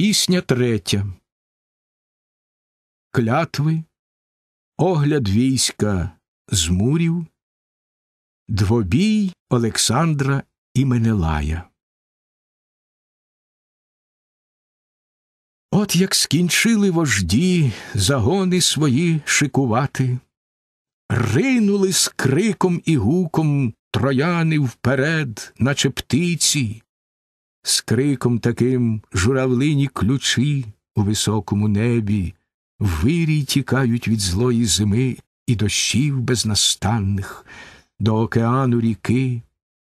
Пісня третя. Клятви, огляд війська з мурів, двобій Олександра і Менелая. От як скінчили вожді загони свої шикувати, ринули з криком і гуком трояни вперед, наче птиці, з криком таким журавлині ключі у високому небі, вирій тікають від злої зими і дощів безнастанних, до океану ріки,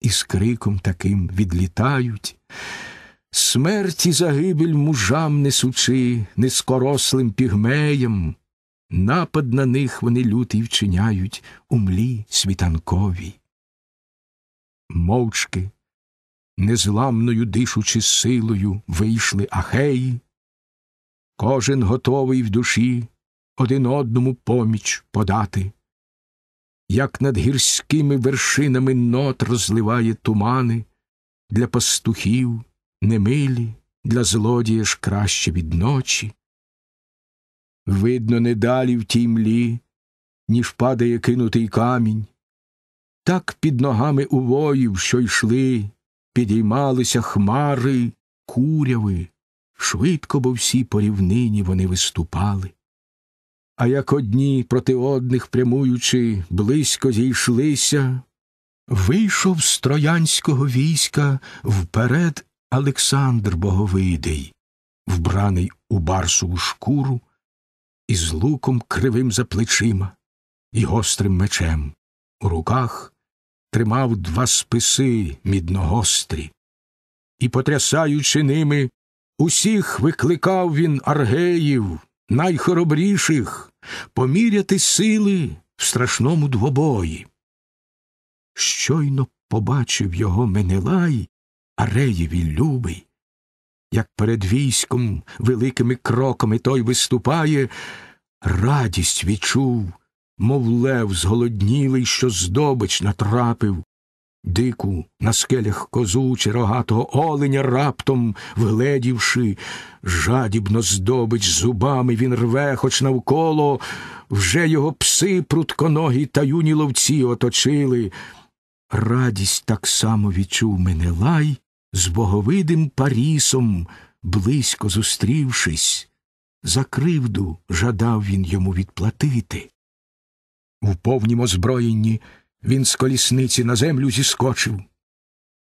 і з криком таким відлітають. Смерті загибель мужам несучи, низкорослим пігмеям, напад на них вони лютий вчиняють у млі світанковій. Мовчки незламною дишучи силою, вийшли ахеї, кожен готовий в душі один одному поміч подати, як над гірськими вершинами нот розливає тумани, для пастухів немилі, для злодія ж краще від ночі. Видно, не далі в тій млі, ніж падає кинутий камінь, так під ногами у воїв, що йшли підіймалися хмари, куряви, швидко бо всі по рівнині вони виступали. А як одні проти одних прямуючи, близько зійшлися, вийшов з троянського війська вперед Олександр Боговидий, вбраний у барсову шкуру, і з луком кривим за плечима і гострим мечем. У руках тримав два списи мідногострі. І, потрясаючи ними, усіх викликав він аргеїв, найхоробріших, поміряти сили в страшному двобої. Щойно побачив його Менелай, Ареєві любий, як перед військом великими кроками той виступає, радість відчув мов лев зголоднілий, що здобич натрапив, дику на скелях козу чи рогатого оленя раптом вгледівши, жадібно здобич зубами він рве, хоч навколо, вже його пси прутконогі та юні ловці оточили. Радість так само відчув Менелай з боговидим Парісом, близько зустрівшись. За кривду жадав він йому відплатити. У повнім озброєнні він з колісниці на землю зіскочив.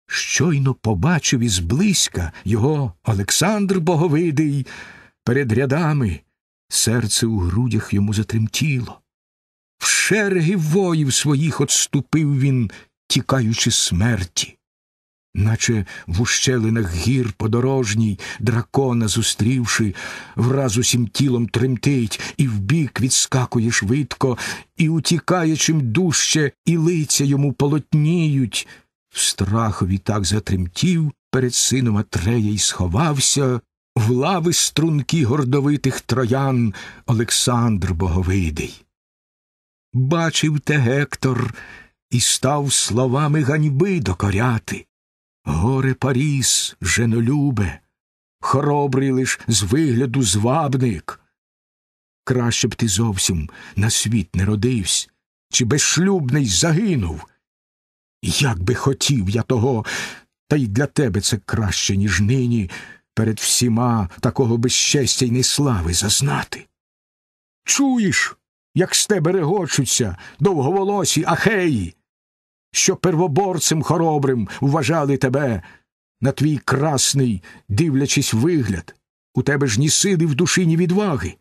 Щойно побачив ізблизька його Олександр Боговидий перед рядами. Серце у грудях йому затремтіло. В шереги воїв своїх отступив він, тікаючи смерті. Наче в ущелинах гір подорожній, дракона зустрівши, враз усім тілом тремтить, і вбік відскакує швидко, і утікаючим дужче, і лиця йому полотніють. В страхові так затремтів, перед сином Атрея й сховався, в лави струнки гордовитих троян Олександр Боговидий. Бачив те Гектор і став словами ганьби докоряти. Горе Паріс, женолюбе, хоробрий лиш з вигляду звабник. Краще б ти зовсім на світ не родився, чи безшлюбний загинув. Як би хотів я того, та й для тебе це краще, ніж нині, перед всіма такого безщастя й неслави зазнати. Чуєш, як з тебе регочуться довговолосі ахеї? що первоборцем хоробрим вважали тебе на твій красний, дивлячись вигляд, у тебе ж ні сили в душі, ні відваги.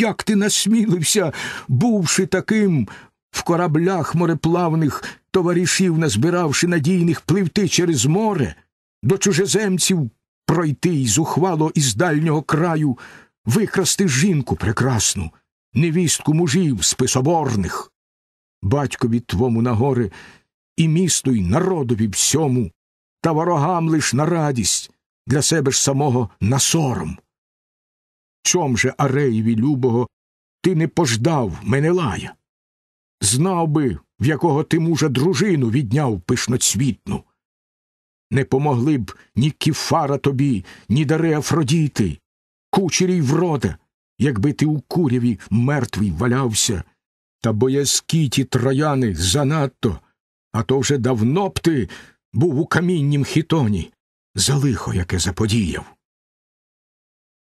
Як ти насмілився, бувши таким в кораблях мореплавних товаришів, назбиравши надійних пливти через море, до чужеземців пройти й зухвало із дальнього краю, викрасти жінку прекрасну, невістку мужів списоборних батькові твому на горе, і місту, й народові всьому, та ворогам лиш на радість, для себе ж самого на сором. Чом же Ареєві любого ти не пождав мене лая, Знав би, в якого ти мужа дружину відняв пишноцвітну. Не помогли б ні кіфара тобі, ні даре Афродіти, кучері й врода, якби ти у куряві мертвий валявся. Та боязкі ті трояни занадто, а то вже давно б ти був у каміннім хітоні, за лихо яке заподіяв.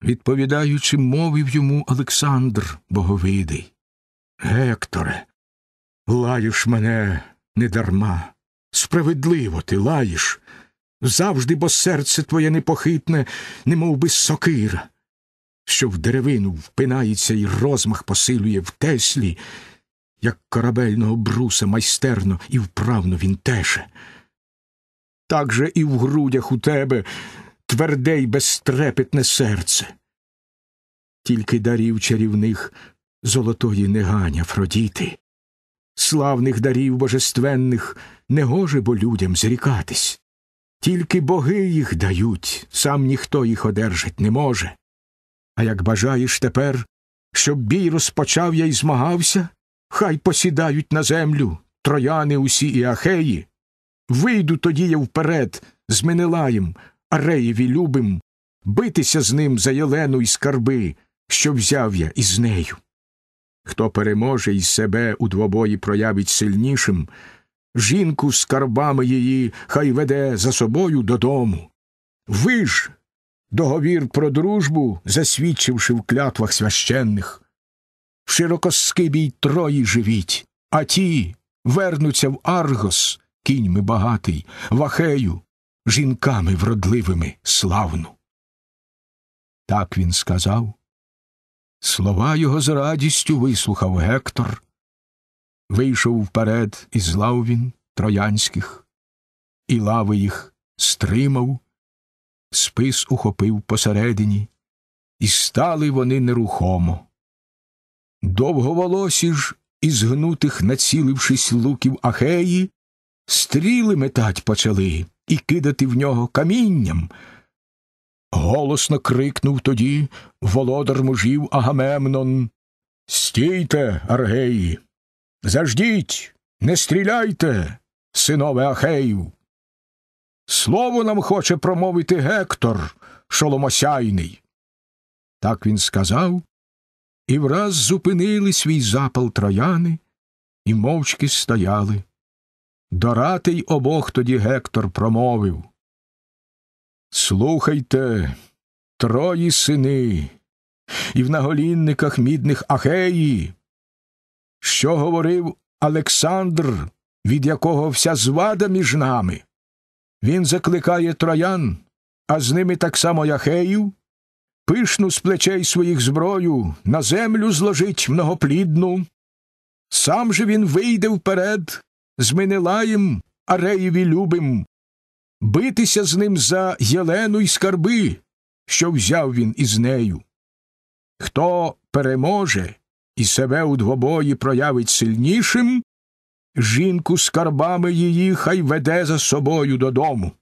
Відповідаючи, мовив йому Олександр Боговидий. Гекторе, лаєш мене недарма. Справедливо ти лаєш. Завжди, бо серце твоє непохитне, немов би сокира, що в деревину впинається і розмах посилює в теслі, як корабельного бруса, майстерно і вправно він теше. Так же і в грудях у тебе тверде й безтрепетне серце. Тільки дарів чарівних золотої неганя Фродіти, славних дарів божественних не гоже бо людям зрікатись. Тільки боги їх дають, сам ніхто їх одержать не може. А як бажаєш тепер, щоб бій розпочав я й змагався, Хай посідають на землю трояни усі і ахеї. Вийду тоді я вперед з Менелаєм, Ареєві любим, битися з ним за Єлену і скарби, що взяв я із нею. Хто переможе і себе у двобої проявить сильнішим, жінку з карбами її хай веде за собою додому. Ви ж, договір про дружбу, засвідчивши в клятвах священних, широкоскибій трої живіть, а ті вернуться в Аргос, кіньми багатий, в Ахею, жінками вродливими славну. Так він сказав. Слова його з радістю вислухав Гектор. Вийшов вперед із лав він троянських, і лави їх стримав, спис ухопив посередині, і стали вони нерухомо. Довговолосі ж, із гнутих, націлившись луків ахеї, стріли метать почали і кидати в нього камінням. Голосно крикнув тоді володар мужів Агамемнон. Стійте, аргеї, заждіть, не стріляйте, синове Ахеїв. Слово нам хоче промовити Гектор, шоломосяйний. Так він сказав і враз зупинили свій запал трояни і мовчки стояли. Доратий обох тоді Гектор промовив. Слухайте, трої сини, і в наголінниках мідних Ахеї, що говорив Олександр, від якого вся звада між нами. Він закликає троян, а з ними так само Яхеїв, пишну з плечей своїх зброю, на землю зложить многоплідну. Сам же він вийде вперед, з Менелаєм, Ареєві любим, битися з ним за Єлену й скарби, що взяв він із нею. Хто переможе і себе у двобої проявить сильнішим, жінку скарбами її хай веде за собою додому.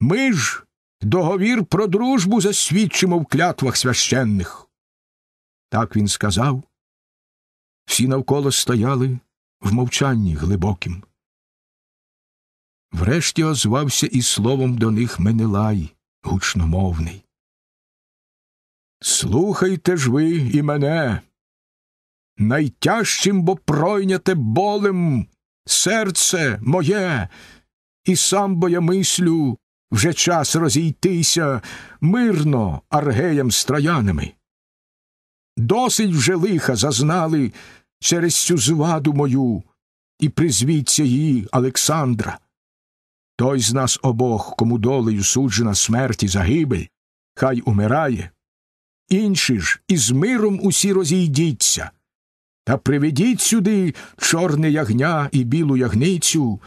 Ми ж договір про дружбу засвідчимо в клятвах священних. Так він сказав. Всі навколо стояли в мовчанні глибоким. Врешті озвався і словом до них Менелай, гучномовний. Слухайте ж ви і мене. Найтяжчим бо пройняте болем серце моє, і сам бо я мислю, вже час розійтися мирно аргеям з троянами. Досить вже лиха зазнали через цю зваду мою і призвіться її Олександра. Той з нас обох, кому долею суджена смерть і загибель, хай умирає. Інші ж із миром усі розійдіться. Та приведіть сюди чорне ягня і білу ягницю,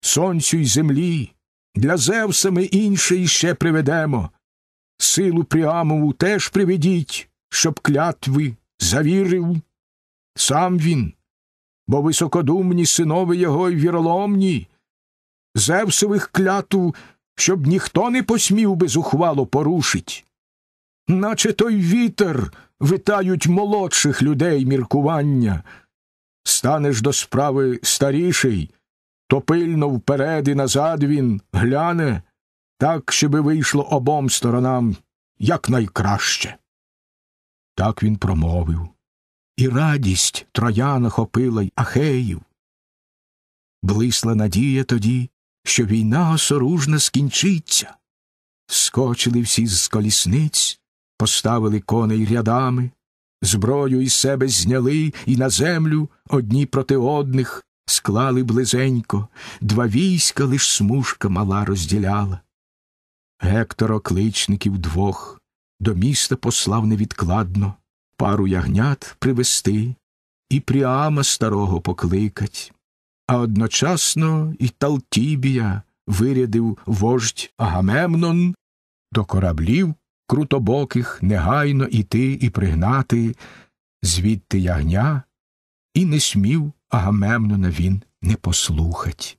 сонцю й землі, для Зевса ми інше іще приведемо. Силу Пріамову теж приведіть, щоб клятви завірив. Сам він, бо високодумні синови його й віроломні, Зевсових кляту, щоб ніхто не посмів би зухвало порушить. Наче той вітер витають молодших людей міркування. Станеш до справи старіший то пильно вперед і назад він гляне, так, щоби вийшло обом сторонам якнайкраще. Так він промовив. І радість троян охопила й ахеїв. Блисла надія тоді, що війна осоружна скінчиться. Скочили всі з колісниць, поставили коней рядами, зброю із себе зняли і на землю одні проти одних, Склали близенько, два війська лиш смужка мала розділяла. Гектора кличників двох до міста послав невідкладно пару ягнят привести і пряма старого покликать, а одночасно і Талтібія вирядив вождь Агамемнон до кораблів крутобоких негайно іти і пригнати, звідти ягня, і не смів Агамемнона він не послухать.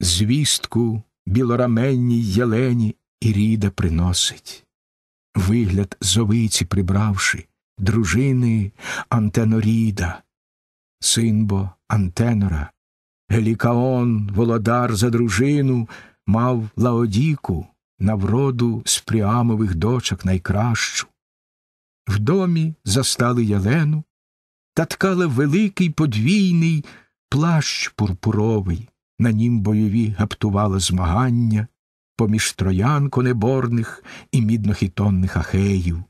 Звістку білораменній Єлені Іріда приносить, вигляд зовиці прибравши, дружини Антеноріда, синбо Антенора, Гелікаон, володар за дружину, мав Лаодіку навроду з пріамових дочок найкращу. В домі застали Єлену, та ткала великий подвійний плащ пурпуровий, на нім бойові гаптувала змагання поміж троян конеборних і міднохитонних ахеїв,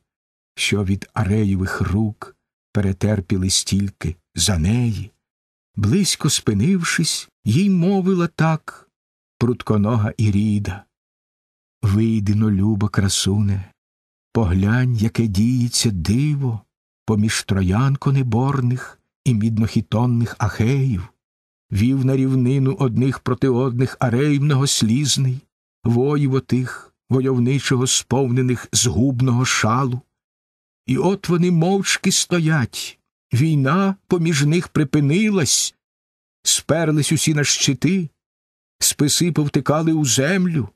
що від ареєвих рук перетерпіли стільки за неї. Близько спинившись, їй мовила так прутконога Іріда. Вийди, но люба красуне, поглянь, яке діється диво поміж троян конеборних і міднохітонних ахеїв, вів на рівнину одних проти одних арей многослізний, воїв отих, войовничого, сповнених згубного шалу. І от вони мовчки стоять, війна поміж них припинилась, сперлись усі на щити, списи повтикали у землю.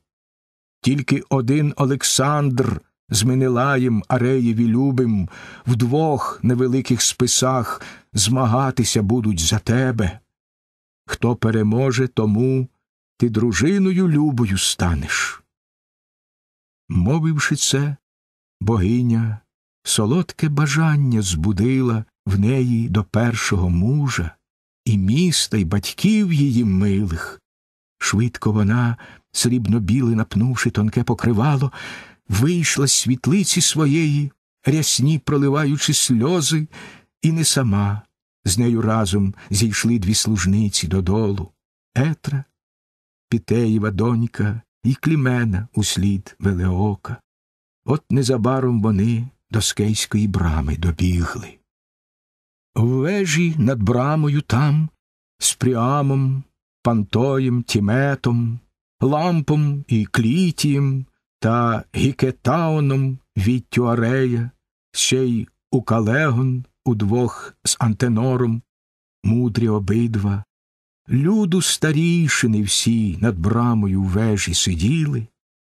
Тільки один Олександр з Менелаєм, Ареєві любим, вдвох невеликих списах змагатися будуть за тебе. Хто переможе, тому ти дружиною любою станеш. Мовивши це, богиня солодке бажання збудила в неї до першого мужа і міста, й батьків її милих. Швидко вона, срібно біле напнувши тонке покривало, вийшла з світлиці своєї, рясні проливаючи сльози, і не сама. З нею разом зійшли дві служниці додолу Етра, Пітеєва донька і Клімена услід Велеока. От незабаром вони до скейської брами добігли. В вежі над брамою там, з Пріамом, Пантоєм, Тіметом, Лампом і Клітієм та Гікетаоном від Тюарея, ще й у Калегон удвох з Антенором, мудрі обидва, люду старійшини всі над брамою в вежі сиділи,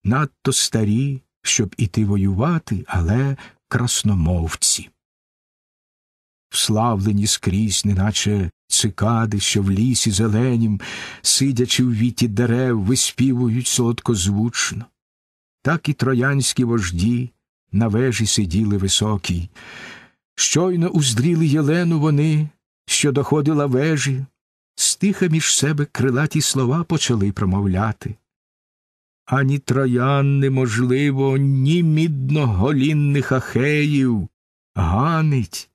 надто старі, щоб іти воювати, але красномовці. Вславлені скрізь, неначе цикади, що в лісі зеленім, сидячи в віті дерев, виспівують солодкозвучно так і троянські вожді на вежі сиділи високій. Щойно уздріли Єлену вони, що доходила вежі, стиха між себе крилаті слова почали промовляти. Ані троян неможливо, ні мідноголінних ахеїв ганить,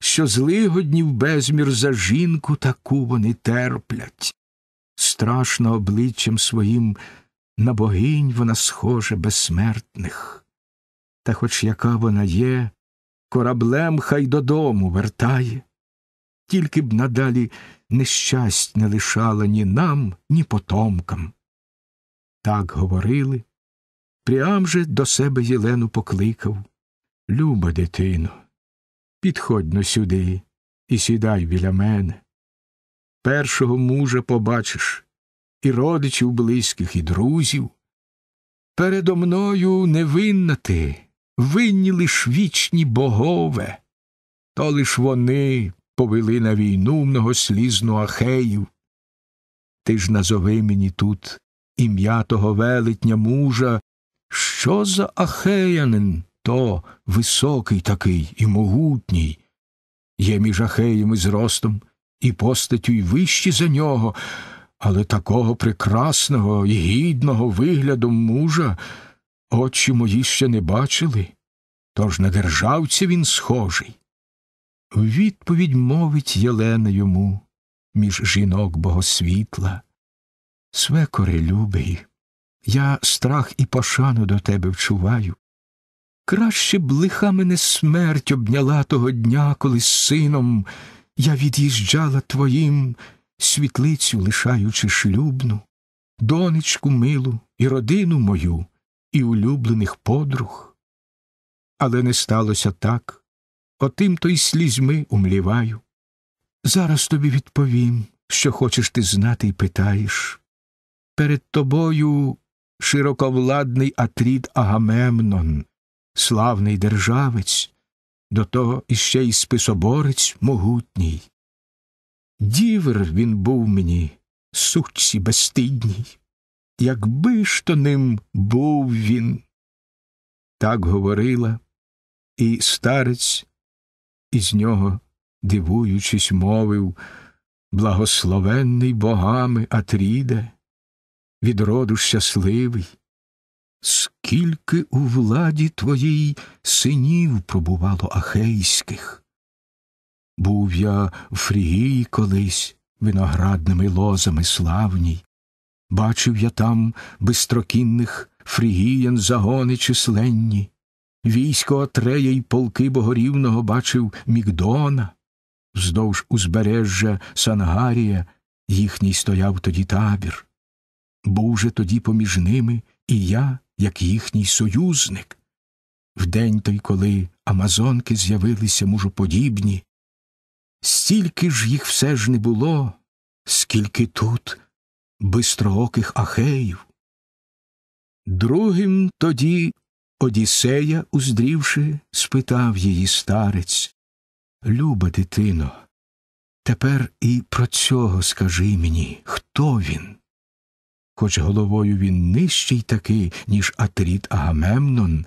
що злигоднів безмір за жінку таку вони терплять. Страшно обличчям своїм на богинь вона схоже безсмертних. Та хоч яка вона є, кораблем хай додому вертає, тільки б надалі нещасть не лишала ні нам, ні потомкам. Так говорили, Прям же до себе Єлену покликав Люба, дитино, підходь но сюди і сідай біля мене. Першого мужа побачиш, і родичів близьких, і друзів. Передо мною невинна ти, винні лиш вічні богове, то лиш вони повели на війну многослізну ахеїв. Ти ж назови мені тут ім'я того велетня мужа, що за ахеянин то високий такий і могутній, є між ахеями зростом і постатю й вищі за нього але такого прекрасного і гідного вигляду мужа очі мої ще не бачили, тож на державці він схожий. відповідь мовить Єлена йому між жінок богосвітла. Свекори, любий, я страх і пошану до тебе вчуваю. Краще б лиха мене смерть обняла того дня, коли з сином я від'їжджала твоїм світлицю лишаючи шлюбну, донечку милу і родину мою, і улюблених подруг. Але не сталося так, отим то й слізьми умліваю. Зараз тобі відповім, що хочеш ти знати і питаєш. Перед тобою широковладний Атрід Агамемнон, славний державець, до того іще й списоборець могутній. Дівер він був мені, сучці безстидній, якби ж то ним був він. Так говорила, і старець із нього, дивуючись, мовив благословенний богами Атріде, від роду щасливий, скільки у владі твоїй синів пробувало ахейських. Був я в Фрігії колись виноградними лозами славній. Бачив я там бистрокінних фрігіян загони численні, військо Атрея й полки богорівного бачив Мікдона, вздовж узбережжя Сангарія їхній стояв тоді табір. Був же тоді поміж ними і я, як їхній союзник. В день той, коли Амазонки з'явилися мужоподібні, Стільки ж їх все ж не було, скільки тут бистрооких ахеїв. Другим тоді Одіссея, уздрівши, спитав її старець Люба дитино, тепер і про цього скажи мені, хто він? Хоч головою він нижчий таки, ніж Атріт Агамемнон,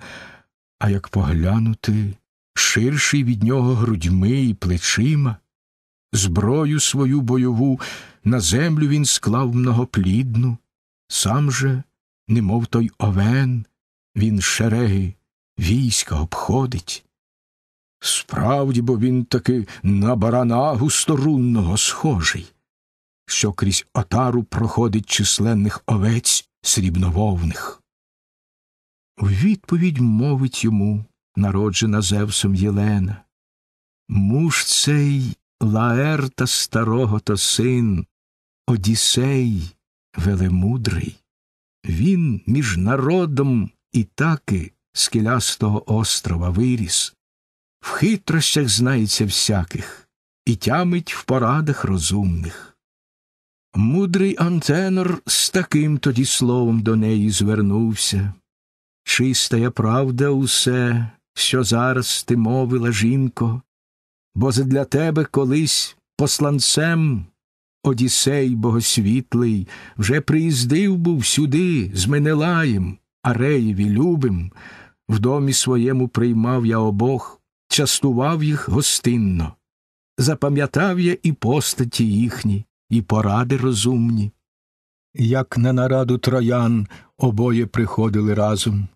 а як поглянути, ширший від нього грудьми і плечима, зброю свою бойову на землю він склав многоплідну, сам же, немов той овен, він шереги війська обходить. Справді, бо він таки на барана густорунного схожий, що крізь отару проходить численних овець срібнововних. У відповідь мовить йому народжена Зевсом Єлена. Муж цей Лаерта старого то син, Одіссей велемудрий, він між народом Ітаки з килястого острова виріс, в хитрощах знається всяких і тямить в порадах розумних. Мудрий Антенор з таким тоді словом до неї звернувся. Чистая правда усе, що зараз ти мовила жінко бо задля тебе колись посланцем Одіссей Богосвітлий вже приїздив був сюди з Менелаєм, Ареєві любим, в домі своєму приймав я обох, частував їх гостинно, запам'ятав я і постаті їхні, і поради розумні. Як на нараду троян обоє приходили разом,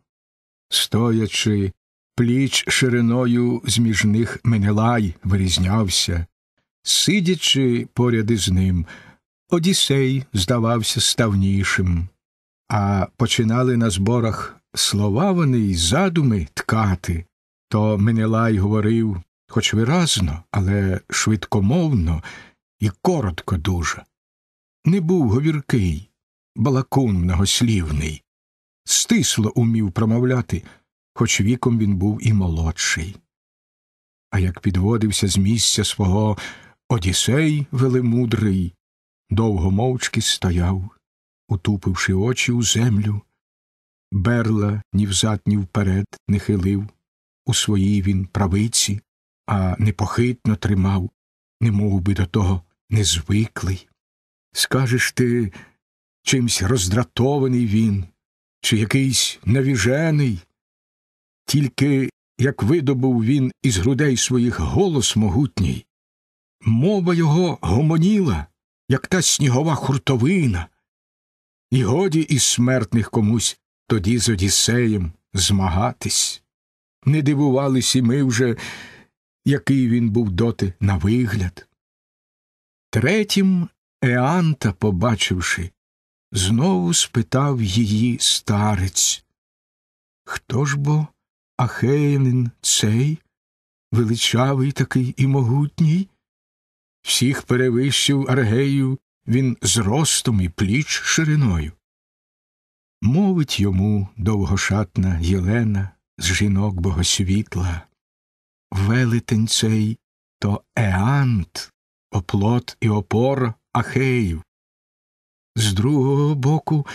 стоячи пліч шириною зміжних Менелай вирізнявся. Сидячи поряд із ним, Одіссей здавався ставнішим, а починали на зборах слова вони й задуми ткати. То Менелай говорив хоч виразно, але швидкомовно і коротко дуже. Не був говіркий, балакун многослівний, стисло умів промовляти хоч віком він був і молодший. А як підводився з місця свого Одіссей велемудрий, довго мовчки стояв, утупивши очі у землю, берла ні взад, ні вперед не хилив, у своїй він правиці, а непохитно тримав, не мов би до того незвиклий. Скажеш ти, чимсь роздратований він, чи якийсь навіжений, тільки як видобув він із грудей своїх голос могутній, мова його гомоніла, як та снігова хуртовина, і годі із смертних комусь тоді з Одіссеєм змагатись. Не дивувались і ми вже, який він був доти на вигляд. Третім Еанта, побачивши, знову спитав її старець Хто ж бо ахеянин цей, величавий такий і могутній, всіх перевищив Аргею він зростом і пліч шириною. Мовить йому довгошатна Єлена з жінок богосвітла. Велетень цей то Еант, оплот і опор Ахеїв. З другого боку,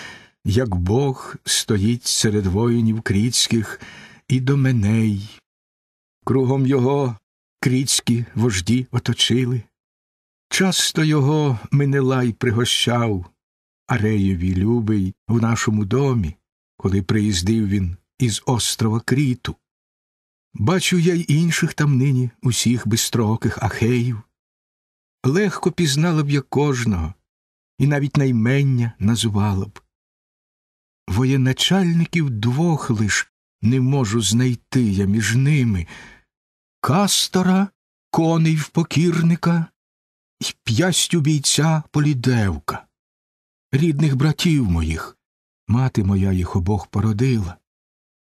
як Бог стоїть серед воїнів кріцьких, і до меней. Кругом його кріцькі вожді оточили. Часто його Минелай пригощав Ареєві любий в нашому домі, коли приїздив він із острова Кріту. Бачу я й інших там нині усіх безстроких ахеїв. Легко пізнала б я кожного, і навіть наймення назвала б. Воєначальників двох лиш не можу знайти я між ними кастора, коней в покірника і п'ястю бійця полідевка, рідних братів моїх, мати моя їх обох породила,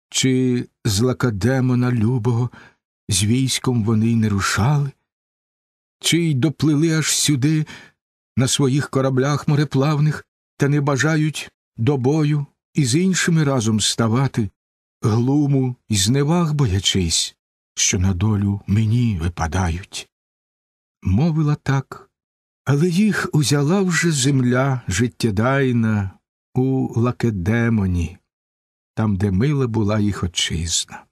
чи з лакадемона любого з військом вони й не рушали, чи й доплили аж сюди на своїх кораблях мореплавних та не бажають до бою і з іншими разом ставати, глуму і зневаг боячись, що на долю мені випадають. Мовила так, але їх узяла вже земля життєдайна у лакедемоні, там, де мила була їх отчизна.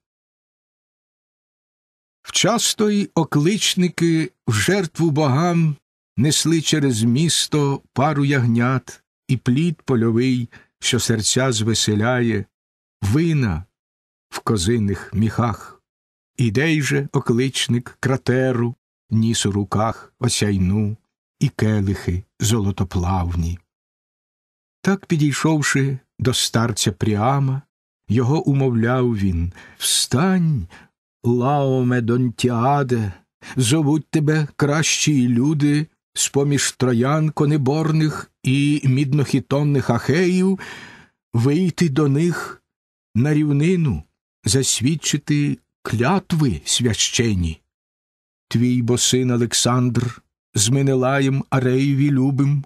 Вчасто й окличники в жертву богам несли через місто пару ягнят і плід польовий, що серця звеселяє, вина, в козиних міхах. Ідей же окличник кратеру, ніс у руках осяйну і келихи золотоплавні. Так, підійшовши до старця Пріама, його умовляв він Встань, лаоме Донтіаде, зовуть тебе кращі люди з поміж троян конеборних і міднохітонних ахеїв, вийти до них на рівнину засвідчити клятви священі. Твій бо син Олександр з Менелаєм Ареєві любим,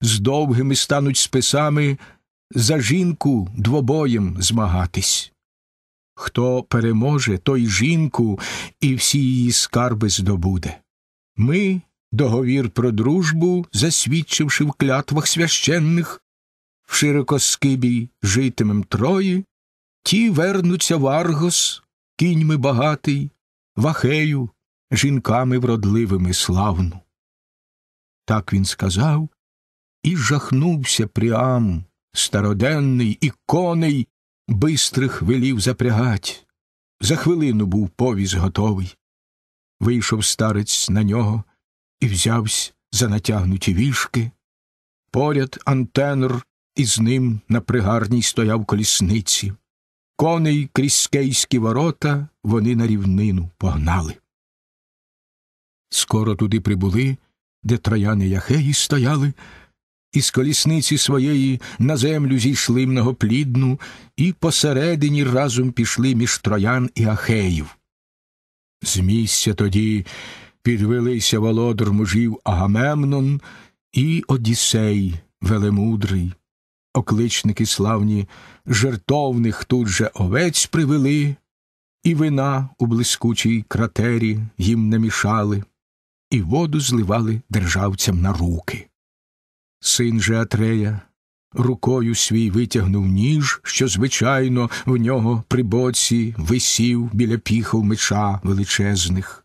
з довгими стануть списами за жінку двобоєм змагатись. Хто переможе, той жінку і всі її скарби здобуде. Ми, договір про дружбу, засвідчивши в клятвах священних, в широкоскибій житимем Трої, Ті вернуться в Аргос, кіньми багатий, в Ахею, жінками вродливими славну. Так він сказав і жахнувся Пріам, староденний і коней бистрих велів запрягать. За хвилину був повіз готовий. Вийшов старець на нього і взявсь за натягнуті вішки. Поряд антенор із ним на пригарній стояв колісниці коней крізь скейські ворота вони на рівнину погнали. Скоро туди прибули, де трояни яхеї стояли, і з колісниці своєї на землю зійшли многоплідну, і посередині разом пішли між троян і ахеїв. З місця тоді підвелися володар мужів Агамемнон і Одісей велемудрий, окличники славні, жертовних тут же овець привели, і вина у блискучій кратері їм намішали, і воду зливали державцям на руки. Син же Атрея рукою свій витягнув ніж, що, звичайно, в нього при боці висів біля піхов меча величезних,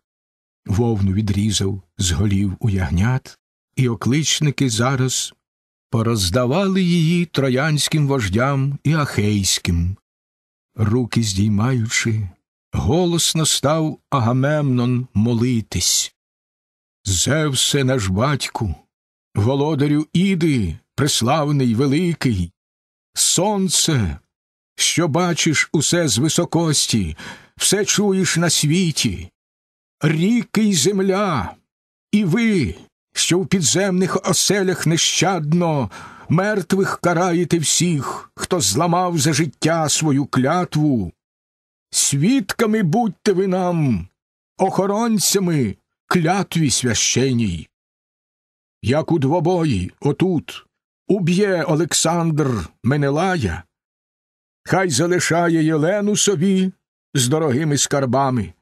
вовну відрізав з голів у ягнят, і окличники зараз пороздавали її троянським вождям і ахейським. Руки здіймаючи, голосно став Агамемнон молитись. Зевсе наш батьку, володарю іди, преславний великий, сонце, що бачиш усе з високості, все чуєш на світі, ріки й земля, і ви, що в підземних оселях нещадно мертвих караєте всіх, хто зламав за життя свою клятву. Свідками будьте ви нам, охоронцями клятві священій. Як у двобої, отут, уб'є Олександр Менелая, хай залишає Єлену собі з дорогими скарбами.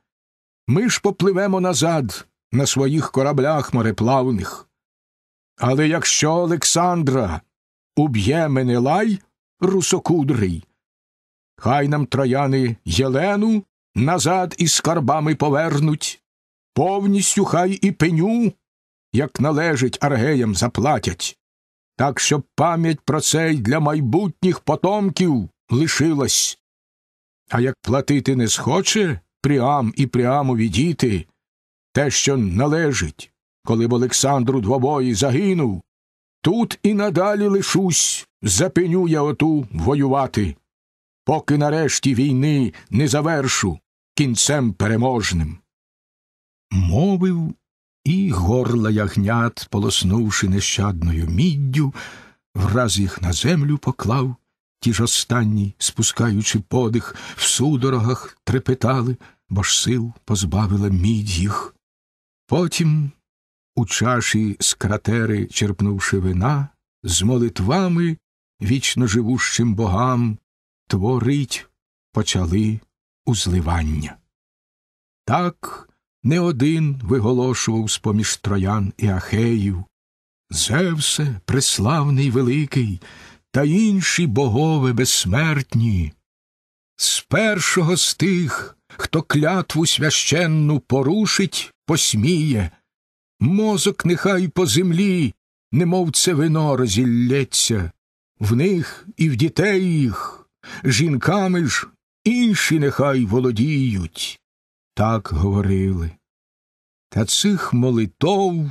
Ми ж попливемо назад на своїх кораблях мореплавних. Але якщо Олександра уб'є Менелай русокудрий, хай нам трояни Єлену назад із скарбами повернуть, повністю хай і пеню, як належить аргеям, заплатять, так щоб пам'ять про це й для майбутніх потомків лишилась. А як платити не схоче Пріам і Пріамові діти, те, що належить, коли б Олександру двобої загинув. Тут і надалі лишусь, запиню я оту воювати, поки нарешті війни не завершу кінцем переможним. Мовив і горла ягнят, полоснувши нещадною міддю, враз їх на землю поклав, ті ж останні, спускаючи подих, в судорогах трепетали, бо ж сил позбавила мідь їх. Потім, у чаші з кратери черпнувши вина, з молитвами вічно живущим богам, творить почали узливання. Так не один виголошував з поміж троян і ахеїв Зевсе, преславний великий, та інші богове безсмертні. З першого з тих, хто клятву священну порушить, посміє, мозок нехай по землі, немов це вино розіллється, в них і в дітей їх, жінками ж інші нехай володіють. Так говорили. Та цих молитов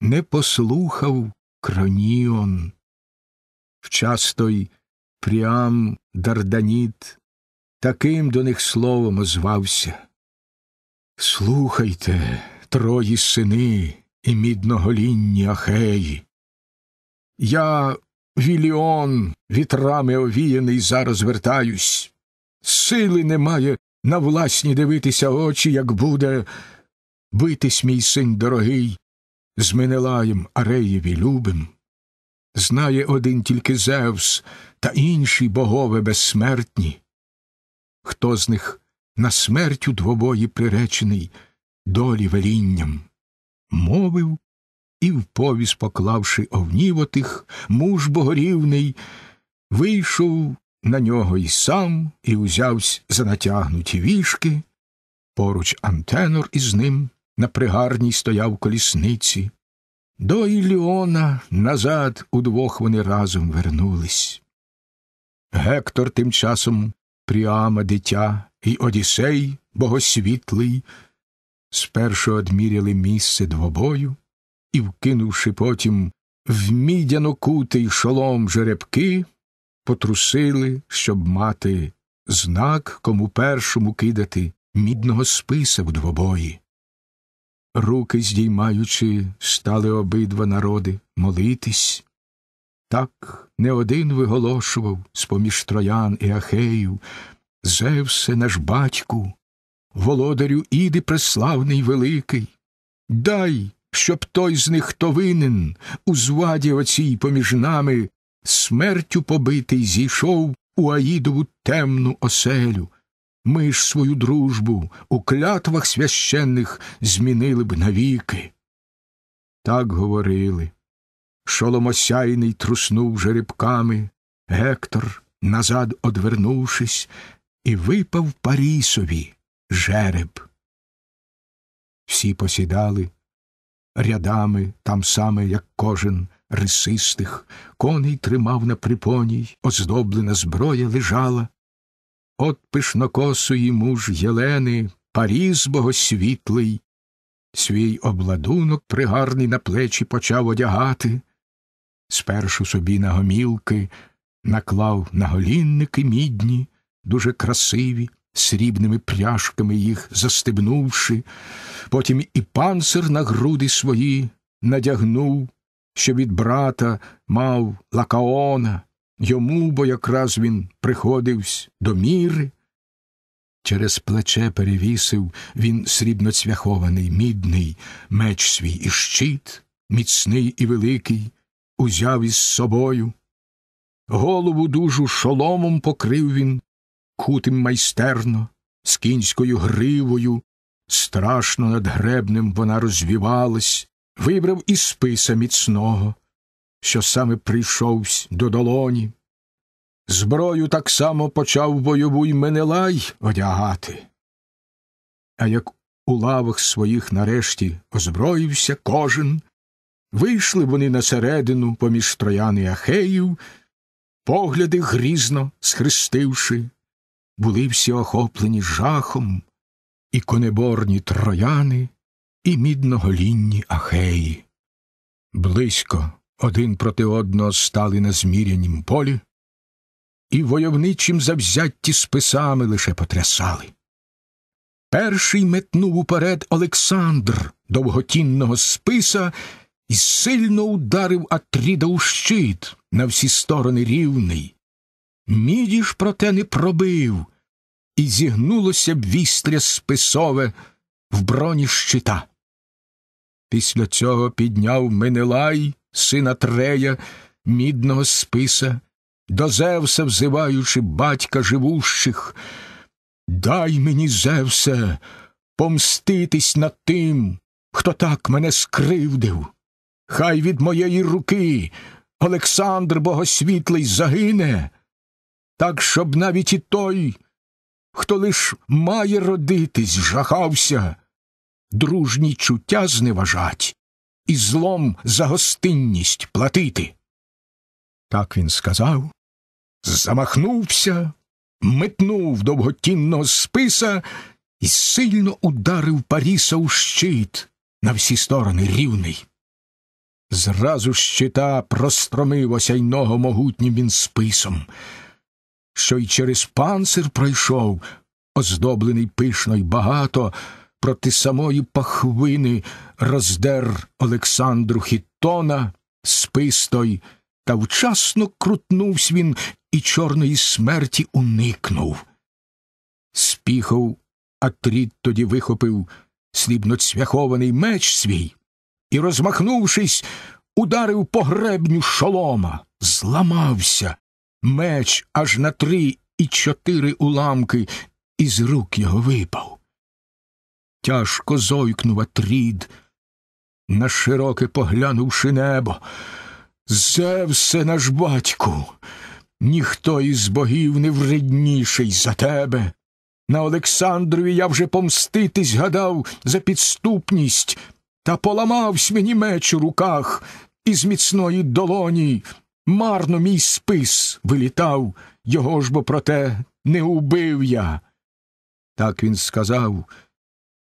не послухав Кроніон. Вчас той Пріам Дарданіт таким до них словом озвався. Слухайте, трої сини і мідноголінні ахеї. Я, віліон, вітрами овіяний, зараз вертаюсь. Сили немає на власні дивитися очі, як буде битись мій син дорогий, з Менелаєм Ареєві любим. Знає один тільки Зевс та інші богове безсмертні. Хто з них на смерть у двобої приречений долі велінням. Мовив і в повіс, поклавши овнівотих муж богорівний, вийшов на нього і сам, і узявсь за натягнуті вішки. Поруч Антенор із ним на пригарній стояв колісниці. До Іліона назад удвох вони разом вернулись. Гектор тим часом Пріама дитя і одісей богосвітлий, спершу одміряли місце двобою і, вкинувши потім в мідяно кутий шолом жеребки, потрусили, щоб мати знак, кому першому кидати мідного списа в двобої. Руки здіймаючи, стали обидва народи молитись, так не один виголошував з поміж троян і ахеїв, Зевсе наш батьку, володарю іди преславний великий, дай, щоб той з них хто винен, у зваді оцій поміж нами, смертю побитий зійшов у Аїдову темну оселю. Ми ж свою дружбу у клятвах священних змінили б навіки. Так говорили шоломосяйний труснув жеребками, Гектор, назад одвернувшись, і випав Парісові жереб. Всі посідали рядами там саме, як кожен рисистих, коней тримав на припоній, оздоблена зброя лежала. От пишнокосої муж Єлени, паріс богосвітлий, свій обладунок пригарний на плечі почав одягати, спершу собі на гомілки, наклав на голінники мідні, дуже красиві, срібними пряжками їх застебнувши, потім і панцир на груди свої надягнув, що від брата мав лакаона, йому бо якраз він приходивсь до міри. Через плече перевісив він срібноцвяхований, мідний меч свій і щит, міцний і великий, узяв із собою. Голову дужу шоломом покрив він, кутим майстерно, з кінською гривою, страшно над гребнем вона розвівалась, вибрав і списа міцного, що саме прийшовсь до долоні. Зброю так само почав бойову й Менелай одягати. А як у лавах своїх нарешті озброївся кожен, Вийшли вони на середину поміж троян і ахеїв, погляди грізно схрестивши, були всі охоплені жахом, і конеборні трояни, і мідноголінні ахеї. Близько один проти одного стали на змірянім полі, і войовничим завзятті списами лише потрясали. Перший метнув уперед Олександр довготінного списа і сильно ударив Атріда у щит на всі сторони рівний. Міді Мідіж, проте, не пробив, і зігнулося б вістря списове в броні щита. Після цього підняв Менелай, сина Трея, мідного списа, до Зевса взиваючи батька живущих. Дай мені, Зевсе, помститись над тим, хто так мене скривдив. Хай від моєї руки Олександр Богосвітлий загине, так, щоб навіть і той, хто лиш має родитись, жахався, дружні чуття зневажать і злом за гостинність платити. Так він сказав, замахнувся, метнув довготінного списа і сильно ударив Паріса у щит на всі сторони рівний. Зразу щита простромив осяйного могутнім він списом, що й через панцир пройшов, оздоблений пишно й багато, проти самої пахвини роздер Олександру Хітона спис той, та вчасно крутнувсь він і чорної смерті уникнув. Спіхов, Атрід тоді вихопив срібноцвяхований меч свій і, розмахнувшись, ударив по гребню шолома, зламався меч аж на три і чотири уламки, із рук його випав. Тяжко зойкнув Атрід, на широке поглянувши небо. Зевсе наш батьку, ніхто із богів не вредніший за тебе. На Олександрові я вже помститись гадав за підступність. Та поламавсь мені меч у руках із міцної долоні. Марно мій спис вилітав, його ж бо проте не убив я. Так він сказав,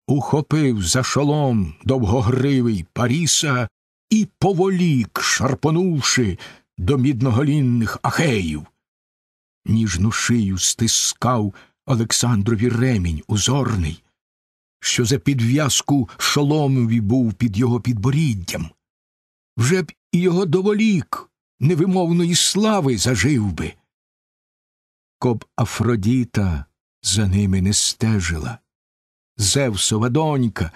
ухопив за шолом довгогривий Паріса і поволік, шарпонувши до мідноголінних ахеїв. Ніжну шию стискав Олександрові ремінь узорний, що за підв'язку шоломові був під його підборіддям. Вже б і його доволік невимовної слави зажив би. Коб Афродіта за ними не стежила, Зевсова донька,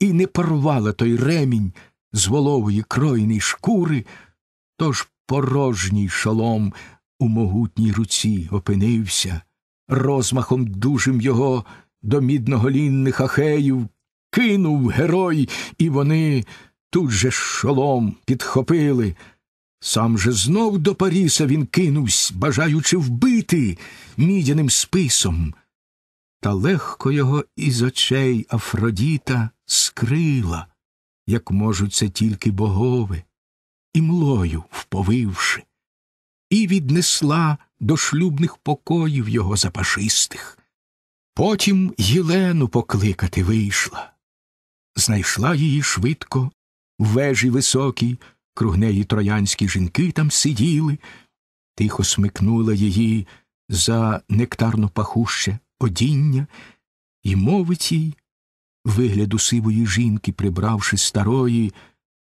і не порвала той ремінь з волової кройної шкури, тож порожній шолом у могутній руці опинився, розмахом дужим його до мідноголінних ахеїв кинув герой, і вони тут же шолом підхопили. Сам же знов до Паріса він кинувсь, бажаючи вбити мідяним списом. Та легко його із очей Афродіта скрила, як можуть це тільки богови, і млою вповивши, і віднесла до шлюбних покоїв його запашистих. Потім Єлену покликати вийшла. Знайшла її швидко, в вежі високій, круг неї троянські жінки там сиділи, тихо смикнула її за нектарно пахуще одіння і мовить їй, вигляду сивої жінки, прибравши старої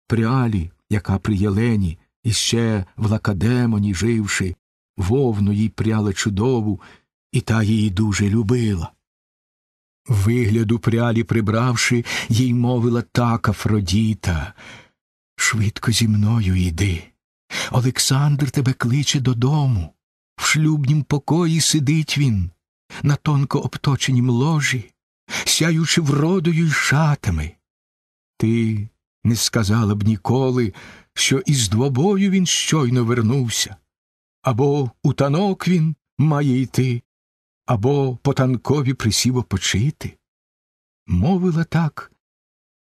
пріалі, яка при Єлені, іще в лакадемоні живши, вовну їй пряла чудову, і та її дуже любила вигляду прялі прибравши, їй мовила так Афродіта. Швидко зі мною йди. Олександр тебе кличе додому. В шлюбнім покої сидить він, на тонко обточенім ложі, сяючи вродою й шатами. Ти не сказала б ніколи, що із двобою він щойно вернувся, або у танок він має йти, або по танкові присів опочити. Мовила так,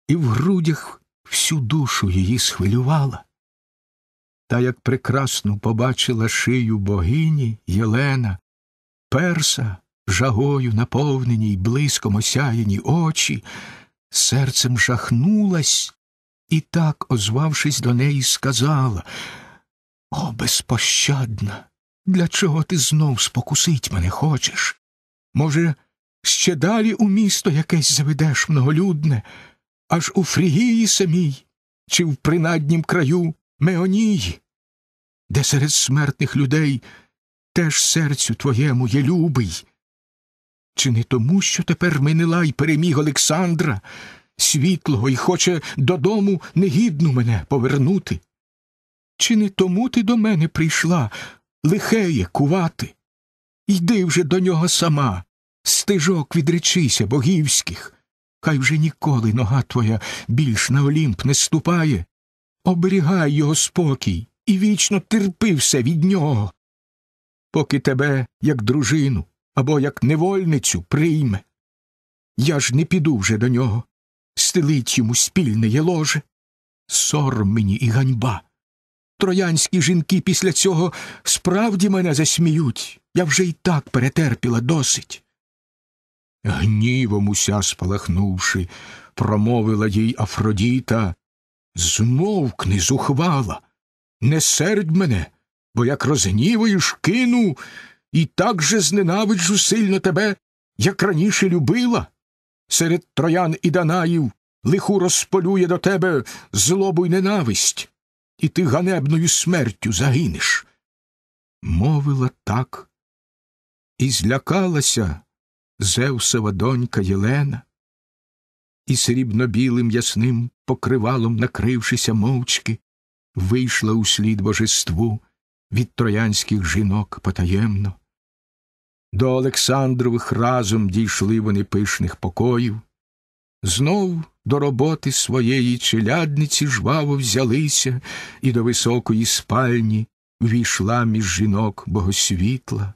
і в грудях всю душу її схвилювала. Та як прекрасно побачила шию богині Єлена, перса, жагою наповнені й блиском осяяні очі, серцем жахнулась і так, озвавшись до неї, сказала О, безпощадна, для чого ти знов спокусить мене хочеш? Може, ще далі у місто якесь заведеш многолюдне, аж у Фрігії самій, чи в принаднім краю Меонії, де серед смертних людей теж серцю твоєму є любий? Чи не тому, що тепер минила й переміг Олександра, світлого, і хоче додому негідну мене повернути? Чи не тому ти до мене прийшла, лихеє кувати. Йди вже до нього сама, стежок відречися богівських. Хай вже ніколи нога твоя більш на Олімп не ступає. Оберігай його спокій і вічно терпи все від нього, поки тебе, як дружину або як невольницю, прийме. Я ж не піду вже до нього, стелить йому спільне є ложе. Сором мені і ганьба троянські жінки після цього справді мене засміють. Я вже й так перетерпіла досить. Гнівом уся спалахнувши, промовила їй Афродіта Змовкни, зухвала, не сердь мене, бо як розгнівуєш, кину і так же зненавиджу сильно тебе, як раніше любила. Серед троян і данаїв лиху розполює до тебе злобу й ненависть і ти ганебною смертю загинеш. Мовила так, і злякалася Зевсова донька Єлена, і срібно-білим ясним покривалом, накрившися мовчки, вийшла у слід божеству від троянських жінок потаємно. До Олександрових разом дійшли вони пишних покоїв, Знов до роботи своєї челядниці жваво взялися, і до високої спальні війшла між жінок богосвітла,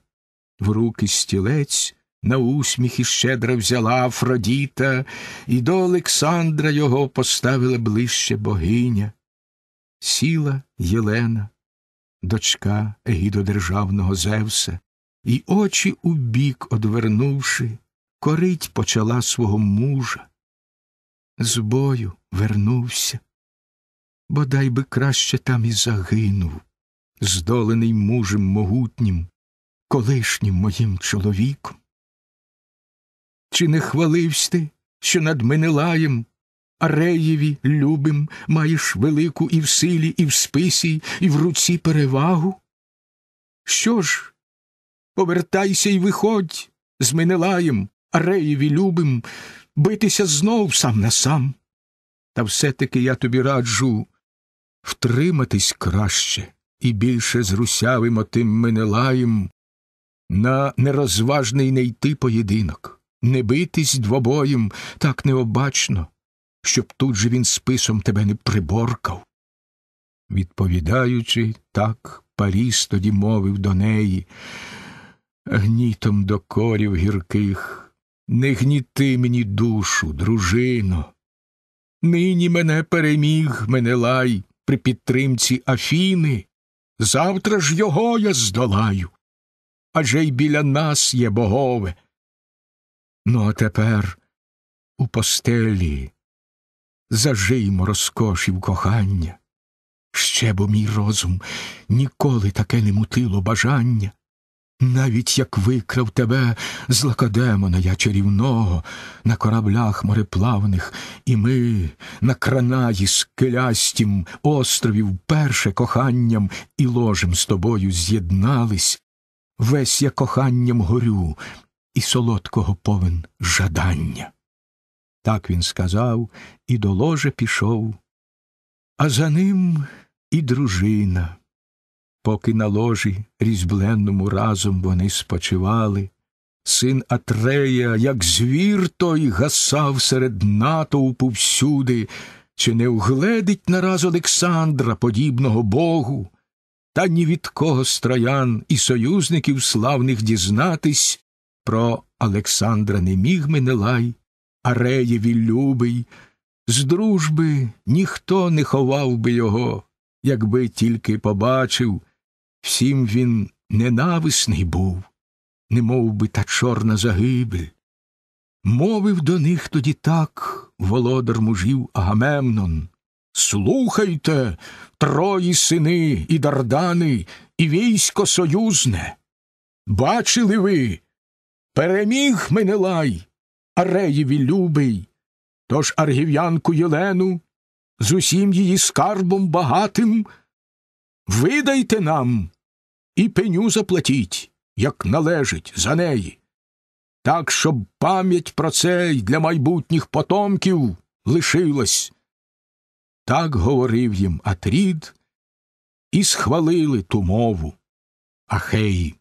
в руки стілець на усміх і щедро взяла Афродіта, і до Олександра його поставила ближче богиня. Сіла Єлена, дочка егідодержавного Зевса, і очі убік одвернувши, корить почала свого мужа з бою вернувся, бодай би краще там і загинув, здолений мужем могутнім, колишнім моїм чоловіком. Чи не хваливсь ти, що над Менелаєм, Ареєві любим, маєш велику і в силі, і в списі, і в руці перевагу? Що ж, повертайся і виходь з Менелаєм, Ареєві любим битися знов сам на сам. Та все таки я тобі раджу втриматись краще і більше з русявим отим лаєм, на нерозважний не йти поєдинок, не битись двобоєм так необачно, щоб тут же він списом тебе не приборкав. Відповідаючи, так Паріс тоді мовив до неї гнітом до корів гірких. Не гніти мені душу, дружино. Нині мене переміг Менелай при підтримці Афіни. Завтра ж його я здолаю. Адже й біля нас є богове. Ну, а тепер у постелі зажиймо розкошів кохання. Ще бо мій розум ніколи таке не мутило бажання. Навіть як викрав тебе з лакадемона я чарівного, на кораблях мореплавних, і ми на кранаї скелястім островів перше коханням і ложем з тобою з'єднались, весь я коханням горю, і солодкого повен жадання. Так він сказав і до ложа пішов, а за ним і дружина поки на ложі різьбленному разом вони спочивали, син Атрея, як звір той, гасав серед натовпу всюди, чи не угледить нараз Олександра, подібного Богу, та ні від кого з і союзників славних дізнатись про Олександра не міг Менелай, Ареєві любий, з дружби ніхто не ховав би його, якби тільки побачив, Всім він ненависний був, не би та чорна загибель. Мовив до них тоді так володар мужів Агамемнон. Слухайте, трої сини і дардани, і військо союзне. Бачили ви? Переміг Менелай, Ареєві любий, тож аргів'янку Єлену з усім її скарбом багатим Видайте нам і пеню заплатіть, як належить за неї, так, щоб пам'ять про це й для майбутніх потомків лишилась. Так говорив їм Атрід, і схвалили ту мову Ахеї.